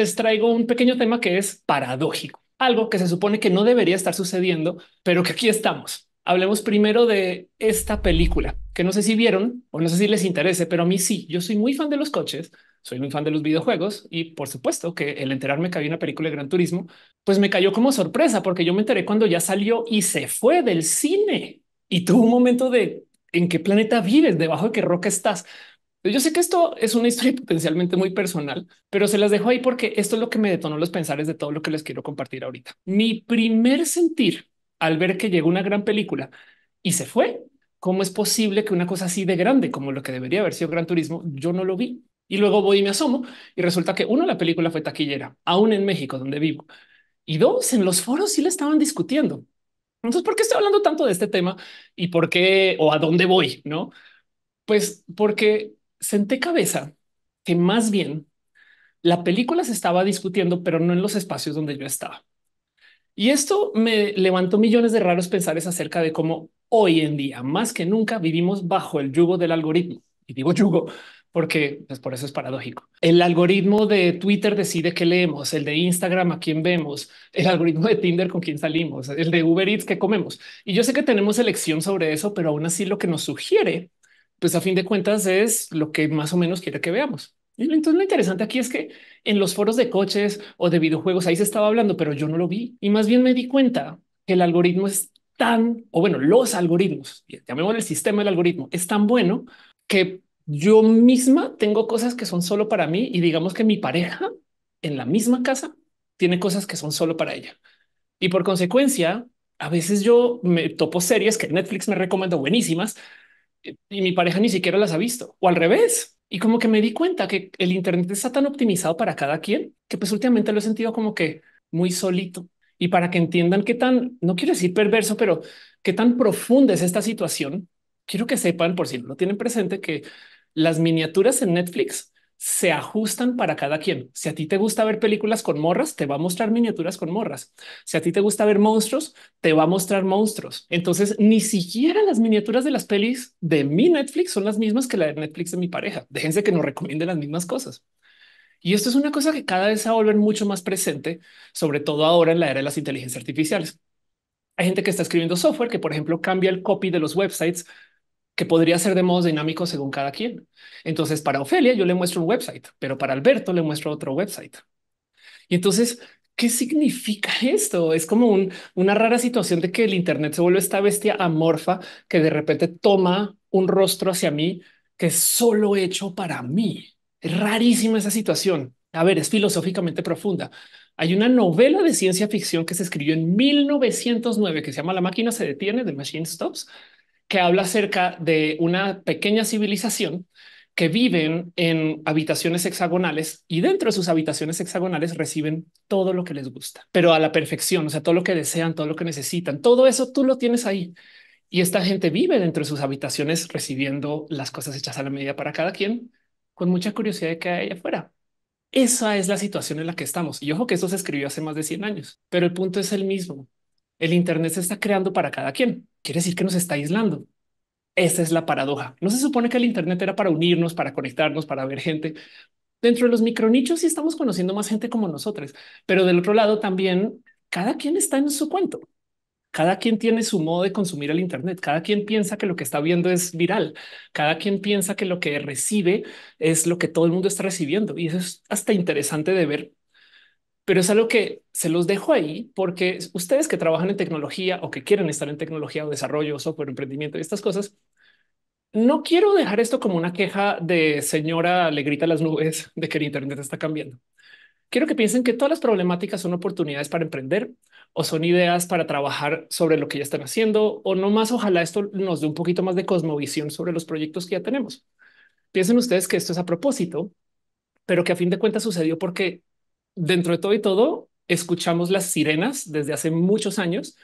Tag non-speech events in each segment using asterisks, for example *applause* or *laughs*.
les traigo un pequeño tema que es paradójico, algo que se supone que no debería estar sucediendo, pero que aquí estamos. Hablemos primero de esta película, que no sé si vieron o no sé si les interese, pero a mí sí, yo soy muy fan de los coches, soy muy fan de los videojuegos y por supuesto que el enterarme que había una película de Gran Turismo, pues me cayó como sorpresa porque yo me enteré cuando ya salió y se fue del cine y tuvo un momento de en qué planeta vives, debajo de qué roca estás. Yo sé que esto es una historia *laughs* potencialmente muy personal, pero se las dejo ahí porque esto es lo que me detonó los pensares de todo lo que les quiero compartir ahorita. Mi primer sentir al ver que llegó una gran película y se fue, ¿cómo es posible que una cosa así de grande como lo que debería haber sido Gran Turismo, yo no lo vi? Y luego voy y me asomo y resulta que uno, la película fue taquillera, aún en México, donde vivo. Y dos, en los foros sí la estaban discutiendo. Entonces, ¿por qué estoy hablando tanto de este tema y por qué o a dónde voy? No, pues porque senté cabeza que más bien la película se estaba discutiendo, pero no en los espacios donde yo estaba. Y esto me levantó millones de raros pensares acerca de cómo hoy en día, más que nunca, vivimos bajo el yugo del algoritmo. Y digo yugo porque pues, por eso es paradójico. El algoritmo de Twitter decide qué leemos, el de Instagram a quién vemos, el algoritmo de Tinder con quién salimos, el de Uber Eats qué comemos. Y yo sé que tenemos elección sobre eso, pero aún así lo que nos sugiere pues a fin de cuentas es lo que más o menos quiere que veamos. entonces lo interesante aquí es que en los foros de coches o de videojuegos ahí se estaba hablando, pero yo no lo vi y más bien me di cuenta que el algoritmo es tan, o bueno, los algoritmos, llamémosle el sistema del algoritmo, es tan bueno que yo misma tengo cosas que son solo para mí y digamos que mi pareja en la misma casa tiene cosas que son solo para ella. Y por consecuencia, a veces yo me topo series que Netflix me recomienda buenísimas eh, y mi pareja ni siquiera las ha visto o al revés. Y como que me di cuenta que el Internet está tan optimizado para cada quien que pues últimamente lo he sentido como que muy solito. Y para que entiendan qué tan, no quiero decir perverso, pero qué tan profunda es esta situación, quiero que sepan, por si no lo tienen presente, que las miniaturas en Netflix se ajustan para cada quien. Si a ti te gusta ver películas con morras, te va a mostrar miniaturas con morras. Si a ti te gusta ver monstruos, te va a mostrar monstruos. Entonces, ni siquiera las miniaturas de las pelis de mi Netflix son las mismas que la de Netflix de mi pareja. Déjense que nos recomiende las mismas cosas. Y esto es una cosa que cada vez se va a volver mucho más presente, sobre todo ahora en la era de las inteligencias artificiales. Hay gente que está escribiendo software que, por ejemplo, cambia el copy de los websites que podría ser de modos dinámicos según cada quien. Entonces, para Ofelia yo le muestro un website, pero para Alberto le muestro otro website. Y entonces, ¿qué significa *laughs* esto? Es como una rara situación de que el Internet se vuelve esta bestia amorfa que de repente toma un rostro hacia mí que es solo hecho para mí. Es rarísima esa situación. A ver, es filosóficamente profunda. Hay una novela de ciencia ficción que se escribió en 1909 que se llama La máquina se detiene, The Machine Stops, que habla acerca de una pequeña civilización que viven en habitaciones hexagonales y dentro de sus habitaciones hexagonales reciben todo lo que les gusta, pero a la perfección, o sea, todo lo que desean, todo lo que necesitan, todo eso tú lo tienes ahí. Y esta gente vive dentro de sus habitaciones recibiendo las cosas hechas a la medida para cada quien, con mucha curiosidad de que hay afuera. Esa es la situación en la que estamos. Y ojo que eso se escribió hace más de 100 años, pero el punto es el mismo. El Internet se está creando para cada quien quiere decir que nos está aislando. Esa es la paradoja. No se supone que el Internet era para unirnos, para conectarnos, para ver gente. Dentro de los micronichos y estamos conociendo más gente como nosotros, pero del otro lado también cada quien está en su cuento. Cada quien tiene su modo de consumir el Internet. Cada quien piensa que lo que está viendo es viral. Cada quien piensa que lo que recibe es lo que todo el mundo está recibiendo. Y eso es hasta interesante de ver pero es algo que se los dejo ahí porque ustedes que trabajan en tecnología o que quieren estar en tecnología o desarrollo, software, emprendimiento y estas cosas, no quiero dejar esto como una queja de señora le grita a las nubes de que el Internet está cambiando. Quiero que piensen que todas las problemáticas son oportunidades para emprender o son ideas para trabajar sobre lo que ya están haciendo o no más. Ojalá esto nos dé un poquito más de cosmovisión sobre los proyectos que ya tenemos. Piensen ustedes que esto es a propósito, pero que a fin de cuentas sucedió porque dentro de todo y todo, escuchamos las sirenas desde hace muchos años,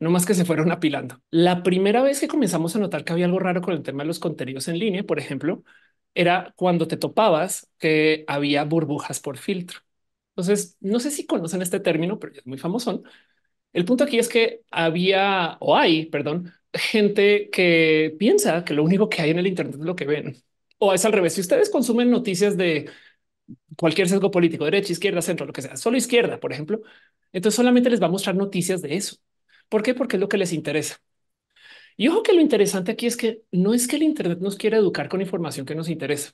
no más que se fueron apilando. La primera vez que comenzamos a notar que había algo raro con el tema de los contenidos en línea, por ejemplo, era cuando te topabas que había burbujas por filtro. Entonces, no sé si conocen este término, pero es muy famoso. El punto aquí es que había o hay, perdón, gente que piensa que lo único que hay en el Internet es lo que ven. O es al revés. Si ustedes consumen noticias de cualquier sesgo político, derecha, izquierda, centro, lo que sea, solo izquierda, por ejemplo, entonces solamente les va a mostrar noticias de eso. ¿Por qué? Porque es lo que les interesa. Y ojo que lo interesante aquí es que no es que el Internet nos quiera educar con información que nos interesa,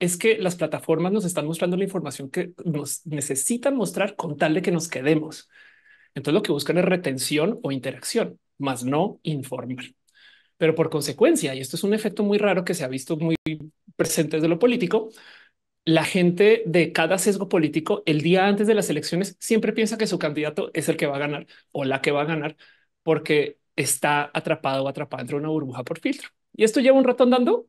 es que las plataformas nos están mostrando la información que nos necesitan mostrar con tal de que nos quedemos. Entonces lo que buscan es retención o interacción, más no informar. Pero por consecuencia, y esto es un efecto muy raro que se ha visto muy presente desde lo político, la gente de cada sesgo político el día antes de las elecciones siempre piensa que su candidato es el que va a ganar o la que va a ganar porque está atrapado o atrapado entre una burbuja por filtro. Y esto lleva un rato andando,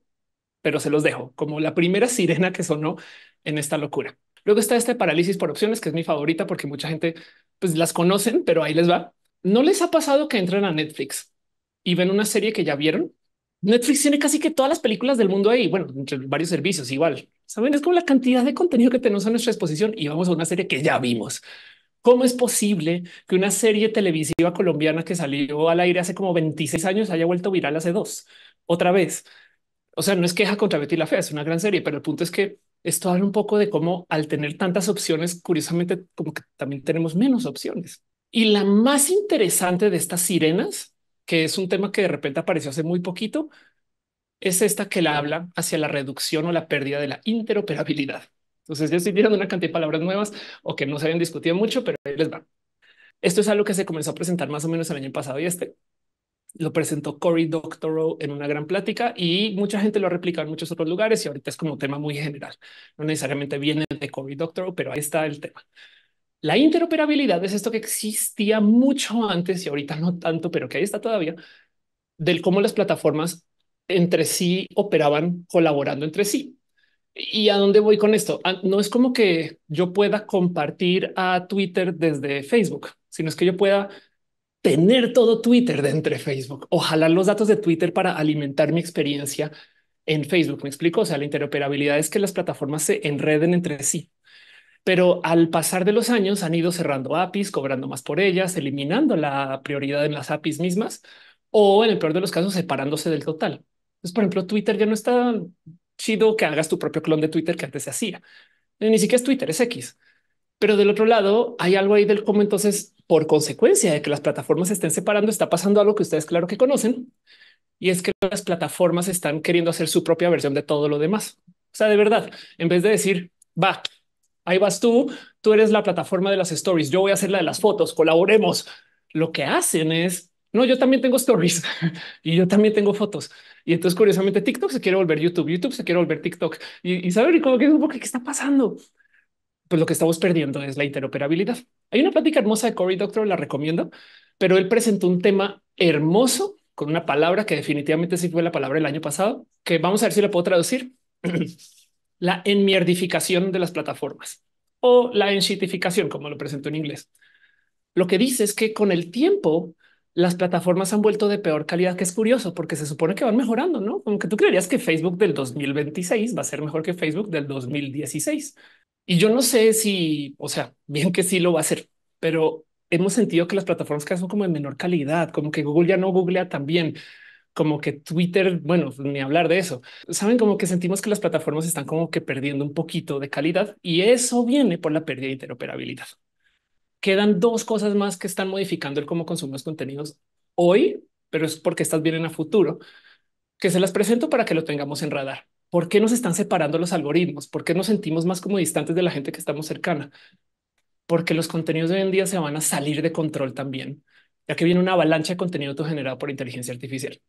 pero se los dejo como la primera sirena que sonó en esta locura. Luego está este parálisis por opciones, que es mi favorita porque mucha gente pues, las conocen, pero ahí les va. ¿No les ha pasado que entran a Netflix y ven una serie que ya vieron? Netflix tiene casi que todas las películas del mundo ahí, bueno, entre varios servicios igual, Saben, es como la cantidad de contenido que tenemos a nuestra exposición y vamos a una serie que ya vimos. ¿Cómo es posible que una serie televisiva colombiana que salió al aire hace como 26 años haya vuelto viral hace dos? Otra vez. O sea, no es queja contra Betty la Fea, es una gran serie, pero el punto es que esto habla un poco de cómo al tener tantas opciones, curiosamente, como que también tenemos menos opciones. Y la más interesante de estas sirenas, que es un tema que de repente apareció hace muy poquito, es esta que la habla hacia la reducción o la pérdida de la interoperabilidad. Entonces yo estoy tirando una cantidad de palabras nuevas o que no se habían discutido mucho, pero ahí les va. Esto es algo que se comenzó a presentar más o menos el año pasado y este lo presentó Cory Doctorow en una gran plática y mucha gente lo ha replicado en muchos otros lugares y ahorita es como un tema muy general. No necesariamente viene de Cory Doctorow, pero ahí está el tema. La interoperabilidad es esto que existía mucho antes y ahorita no tanto, pero que ahí está todavía, del cómo las plataformas entre sí operaban colaborando entre sí. ¿Y a dónde voy con esto? Ah, no es como que yo pueda compartir a Twitter desde Facebook, sino es que yo pueda tener todo Twitter de entre Facebook. Ojalá los datos de Twitter para alimentar mi experiencia en Facebook. Me explico. O sea, la interoperabilidad es que las plataformas se enreden entre sí. Pero al pasar de los años han ido cerrando APIs, cobrando más por ellas, eliminando la prioridad en las APIs mismas o en el peor de los casos separándose del total. Entonces, por ejemplo, Twitter ya no está chido que hagas tu propio clon de Twitter que antes se hacía. Eh, ni siquiera es Twitter, es X. Pero del otro lado, hay algo ahí del cómo entonces, por consecuencia de que las plataformas se estén separando, está pasando algo que ustedes claro que conocen, y es que las plataformas están queriendo hacer su propia versión de todo lo demás. O sea, de verdad, en vez de decir, va, ahí vas tú, tú eres la plataforma de las stories, yo voy a hacer la de las fotos, colaboremos. Lo que hacen es no, yo también tengo stories *laughs* y yo también tengo fotos. Y entonces, curiosamente, TikTok se quiere volver YouTube, YouTube se quiere volver TikTok y, y saber cómo que qué está pasando. Pues lo que estamos perdiendo es la interoperabilidad. Hay una plática hermosa de Cory Doctor, la recomiendo, pero él presentó un tema hermoso con una palabra que definitivamente sí fue la palabra el año pasado, que vamos a ver si la puedo traducir. *clears throat* la enmierdificación de las plataformas o la enshitificación, como lo presentó en inglés. Lo que dice es que con el tiempo las plataformas han vuelto de peor calidad, que es curioso porque se supone que van mejorando, ¿no? Como que tú creerías que Facebook del 2026 va a ser mejor que Facebook del 2016. Y yo no sé si, o sea, *laughs* bien que sí lo va a ser, pero hemos sentido que las plataformas que son como de menor calidad, como que Google ya no googlea tan bien, como que Twitter, bueno, ni hablar de eso. Saben como que sentimos que las plataformas están como que perdiendo un poquito de calidad y eso viene por la pérdida de interoperabilidad quedan dos cosas más que están modificando el cómo consumimos contenidos hoy, pero es porque estas vienen a futuro, que se las presento para que lo tengamos en radar. ¿Por qué nos están separando los algoritmos? ¿Por qué nos sentimos más como distantes de la gente que estamos cercana? Porque los contenidos de hoy en día se van a salir de control también, ya que viene una avalancha de contenido generado por inteligencia artificial.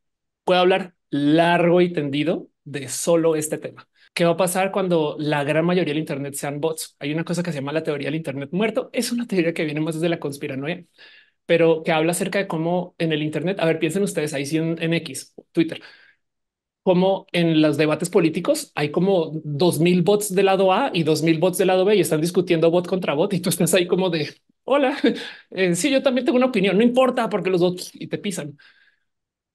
Puedo hablar largo y tendido de solo este tema. ¿Qué va a pasar cuando la gran mayoría del Internet sean bots? Hay una cosa que se llama la teoría del Internet muerto. Es una teoría que viene más desde la conspiranoia, pero que habla acerca de cómo en el Internet, a ver, piensen ustedes ahí sí en, X, Twitter, cómo en los debates políticos hay como 2000 bots del lado A y 2000 bots del lado B y están discutiendo bot contra bot y tú estás ahí como de hola. *laughs* Eh, sí, yo también tengo una opinión, no importa porque los bots y te pisan.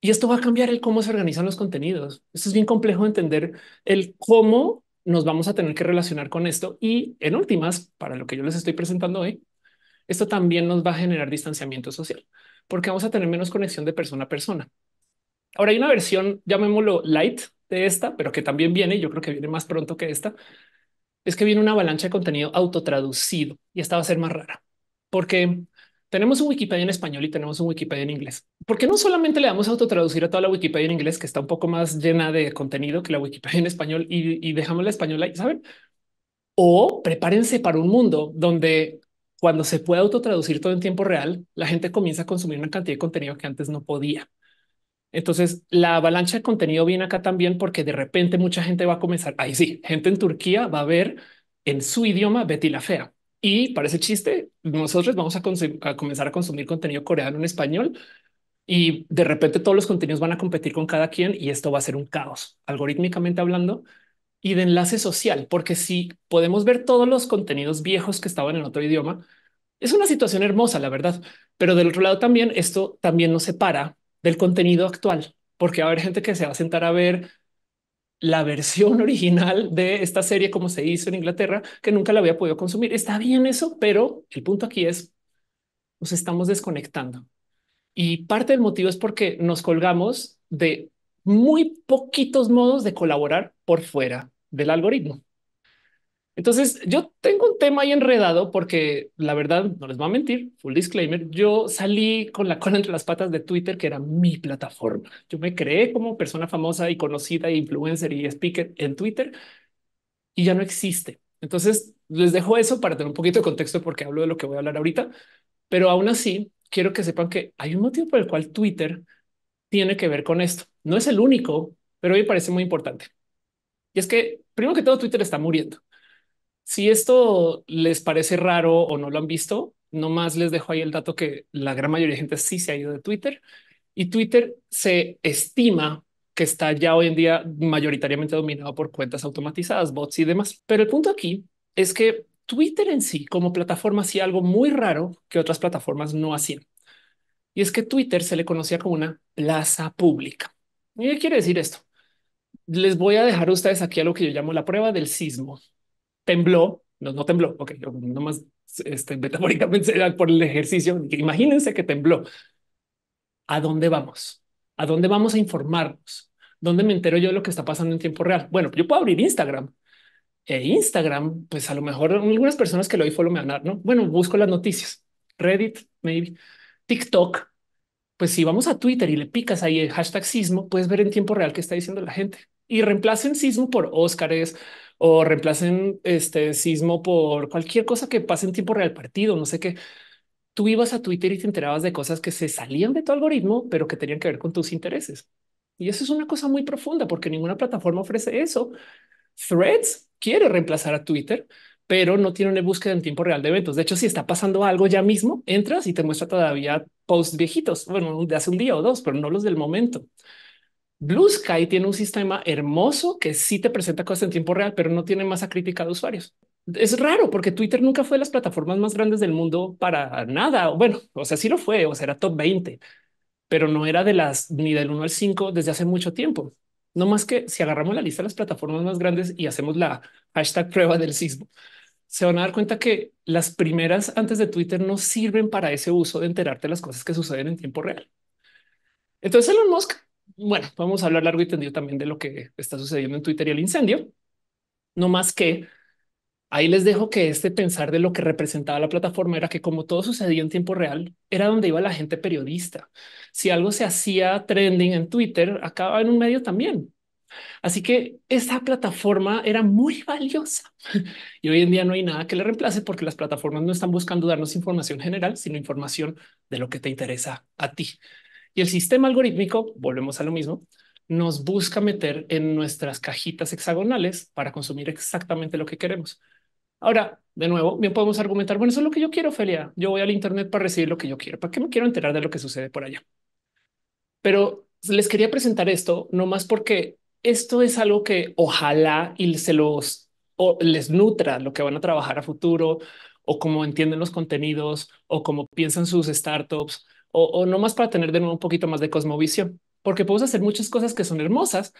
Y esto va a cambiar el cómo se organizan los contenidos. Esto es bien complejo de entender el cómo nos vamos a tener que relacionar con esto. Y en últimas, para lo que yo les estoy presentando hoy, esto también nos va a generar distanciamiento social, porque vamos a tener menos conexión de persona a persona. Ahora hay una versión, llamémoslo light de esta, pero que también viene, yo creo que viene más pronto que esta, es que viene una avalancha de contenido autotraducido y esta va a ser más rara, porque tenemos un Wikipedia en español y tenemos un Wikipedia en inglés. Porque no solamente le damos a autotraducir a toda la Wikipedia en inglés, que está un poco más llena de contenido que la Wikipedia en español y, y dejamos la española, saben? O prepárense para un mundo donde cuando se pueda autotraducir todo en tiempo real, la gente comienza a consumir una cantidad de contenido que antes no podía. Entonces, la avalancha de contenido viene acá también porque de repente mucha gente va a comenzar. Ahí sí, gente en Turquía va a ver en su idioma Betty la Fea y para ese chiste, nosotros vamos a, a, comenzar a consumir contenido coreano en español y de repente todos los contenidos van a competir con cada quien y esto va a ser un caos, algorítmicamente hablando, y de enlace social, porque si podemos ver todos los contenidos viejos que estaban en otro idioma, es una situación hermosa, la verdad, pero del otro lado también esto también nos separa del contenido actual, porque va a haber gente que se va a sentar a ver la versión *laughs* original de esta serie como se hizo en Inglaterra, que nunca la había podido consumir. Está bien eso, pero el punto aquí es, nos estamos desconectando. Y parte del motivo es porque nos colgamos de muy poquitos modos de colaborar por fuera del algoritmo. Entonces, yo tengo un tema ahí enredado porque la verdad no les voy a mentir, full disclaimer, yo salí con la cola *laughs* entre las patas de Twitter, que era mi plataforma. Yo me creé como persona famosa y conocida, influencer y speaker en Twitter y ya no existe. Entonces, les dejo eso para tener un poquito de contexto porque hablo de lo que voy a hablar ahorita, pero aún así quiero que sepan que hay un motivo por el cual Twitter tiene que ver con esto. No es el único, pero hoy parece muy importante. Y es que, primero que todo, Twitter está muriendo. Si esto les parece raro o no lo han visto, nomás les dejo ahí el dato que la gran mayoría de gente sí se ha ido de Twitter y Twitter se estima que está ya hoy en día mayoritariamente dominado por cuentas automatizadas, bots y demás. Pero el punto aquí es que Twitter en sí como plataforma hacía algo muy raro que otras plataformas no hacían. Y es que Twitter se le conocía como una plaza pública. ¿Y qué quiere decir esto? Les voy a dejar a ustedes aquí a lo que yo llamo la prueba del sismo tembló, no, tembló, ok, nomás este, metafóricamente por el ejercicio, imagínense que tembló. ¿A dónde vamos? ¿A dónde vamos a informarnos? ¿Dónde me entero yo de lo que está pasando en tiempo real? Bueno, yo puedo abrir Instagram. E Instagram, pues a lo mejor algunas personas que lo doy follow me van a dar, ¿no? Bueno, busco las noticias. Reddit, maybe. TikTok. Pues si vamos a Twitter y le picas ahí el hashtag sismo, puedes ver en tiempo real qué está diciendo la gente y reemplacen sismo por Óscares o reemplacen este sismo por cualquier cosa que pase en tiempo real partido, no sé qué. Tú ibas a Twitter y te enterabas de cosas que se salían de tu algoritmo, pero que tenían que ver con tus intereses. Y eso es una cosa muy profunda porque ninguna plataforma ofrece eso. Threads quiere reemplazar a Twitter, pero no tiene una búsqueda en tiempo real de eventos. De hecho, si está pasando algo ya mismo, entras y te muestra todavía posts viejitos, bueno, de hace un día o dos, pero no los del momento. Blue Sky tiene un sistema hermoso que sí te presenta cosas en tiempo real, pero no tiene masa crítica de usuarios. Es raro porque Twitter nunca fue de las plataformas más grandes del mundo para nada. Bueno, o sea, sí lo fue, o sea, era top 20, pero no era de las ni del 1 al 5 desde hace mucho tiempo. No más que si agarramos la lista de las plataformas más grandes y hacemos la hashtag prueba del sismo, se van a dar cuenta que las primeras antes de Twitter no sirven para ese uso de enterarte de las cosas que suceden en tiempo real. Entonces Elon Musk bueno, vamos a hablar largo y tendido también de lo que está sucediendo en Twitter y el incendio. No más que ahí les dejo que este pensar de lo que representaba la plataforma era que como todo sucedía en tiempo real, era donde iba la gente periodista. Si algo se hacía trending en Twitter, acaba en un medio también. Así que esta plataforma era muy valiosa y hoy en día no hay nada que le reemplace porque las plataformas no están buscando darnos información general, sino información de lo que te interesa a ti. Y el sistema algorítmico, volvemos a lo mismo, nos busca meter en nuestras cajitas hexagonales para consumir exactamente lo que queremos. Ahora, de nuevo, bien podemos argumentar, bueno, eso es lo que yo quiero, Felia. Yo voy al Internet para recibir lo que yo quiero. ¿Para qué me quiero enterar de lo que sucede por allá? Pero les quería presentar esto, no más porque esto es algo que ojalá y se los o les nutra lo que van a trabajar a futuro o cómo entienden los contenidos o cómo piensan sus startups o, no más para tener de nuevo un poquito más de cosmovisión, porque podemos hacer muchas cosas que son hermosas,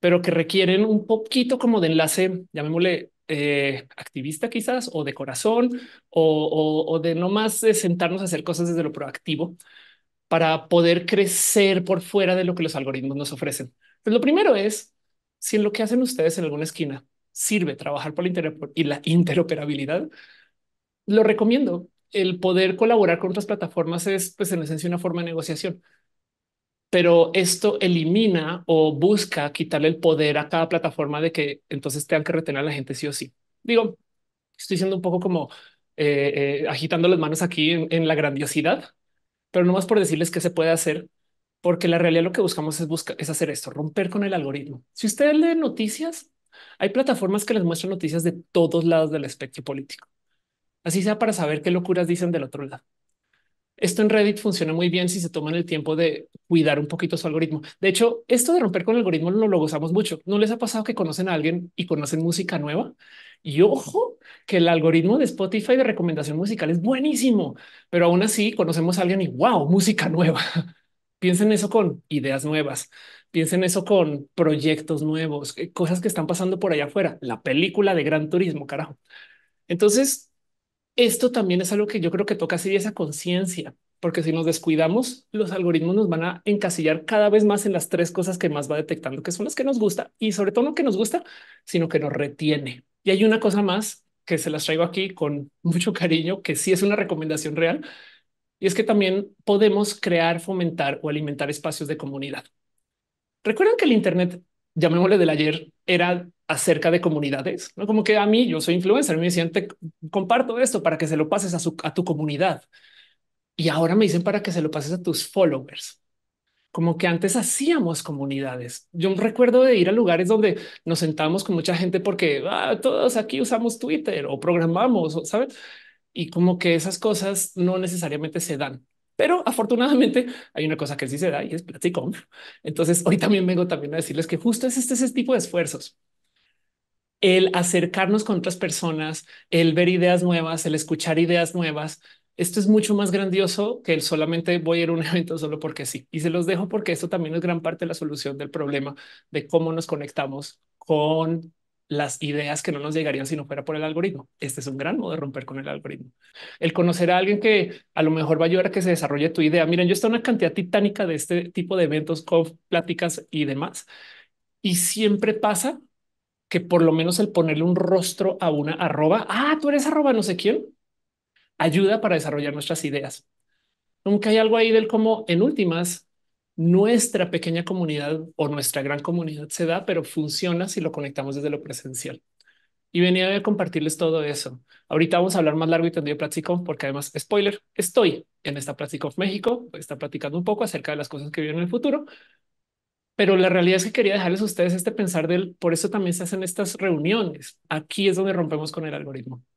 pero que requieren un poquito como de enlace, llamémosle eh, activista quizás, o de corazón, o, o, de no de sentarnos a hacer cosas desde lo proactivo para poder crecer por fuera de lo que los algoritmos nos ofrecen. Pues lo primero es si en lo que hacen ustedes en alguna esquina sirve trabajar por y la interoperabilidad, lo recomiendo el poder colaborar con otras plataformas es, pues, en esencia, una forma de negociación. Pero esto elimina o busca quitarle el poder a cada plataforma de que entonces tengan que retener a la gente sí o sí. Digo, estoy siendo un poco como eh, eh, agitando las manos aquí en, la grandiosidad, pero no más por decirles qué se puede hacer, porque la realidad lo que buscamos es, es hacer esto, romper con el algoritmo. Si ustedes leen noticias, hay plataformas que les muestran noticias de todos lados del espectro político así sea para saber qué locuras dicen del otro lado. Esto en Reddit funciona muy bien si se toman el tiempo de cuidar un poquito su algoritmo. De hecho, esto de romper con el algoritmo lo, lo gozamos mucho. ¿No les ha pasado que conocen a alguien y conocen música nueva? Y ojo, que el algoritmo de Spotify de recomendación musical es buenísimo, pero aún así conocemos a alguien y wow, música nueva. *laughs* Piensen eso con ideas nuevas, piensen eso con proyectos nuevos, eh, cosas que están pasando por allá afuera, la película de Gran Turismo, carajo. Entonces, esto también es algo que yo creo que toca así esa conciencia, porque si nos descuidamos, los algoritmos nos van a encasillar cada vez más en las tres cosas que más va detectando, que son las que nos gusta y sobre todo no que nos gusta, sino que nos retiene. Y hay una cosa más que se las traigo aquí con *laughs* mucho cariño, que sí es una recomendación real, y es que también podemos crear, fomentar o alimentar espacios de comunidad. Recuerden que el Internet llamémosle del ayer, era acerca de comunidades, ¿no? Como que a mí, yo soy influencer, me decían, te comparto esto para que se lo pases a, tu comunidad. Y ahora me dicen para que se lo pases a tus followers. Como que antes hacíamos comunidades. Yo recuerdo de ir a lugares donde nos sentamos con mucha gente porque ah, todos aquí usamos Twitter o programamos, ¿sabes? Y como que esas cosas no necesariamente se dan. Pero afortunadamente hay una cosa que sí se da y es platicón. Entonces hoy también vengo también a decirles que justo es este ese este tipo de esfuerzos. El acercarnos con otras personas, el ver ideas nuevas, el escuchar ideas nuevas. Esto es mucho más grandioso que el solamente voy a ir a un *laughs* evento solo porque sí. Y se los dejo porque esto también es gran parte de la solución del problema de cómo nos conectamos con las ideas que no nos llegarían si no fuera por el algoritmo. Este es un gran modo de romper con el algoritmo. El conocer a alguien que a lo mejor va a ayudar a que se desarrolle tu idea. Miren, yo estoy en una cantidad titánica de este tipo de eventos, con pláticas y demás. Y siempre pasa que por lo menos el ponerle un rostro a una arroba, ah, tú eres arroba no sé quién, ayuda para desarrollar nuestras ideas. Nunca hay algo ahí del cómo en últimas nuestra pequeña comunidad o nuestra gran comunidad se da, pero funciona si lo conectamos desde lo presencial. Y venía a compartirles todo eso. Ahorita vamos a hablar más largo y tendido de porque además, spoiler, estoy en esta de México, está platicando un poco acerca de las cosas que vienen en el futuro, pero la realidad es que quería dejarles a ustedes este pensar del, por eso también se hacen estas reuniones. Aquí es donde rompemos con el algoritmo.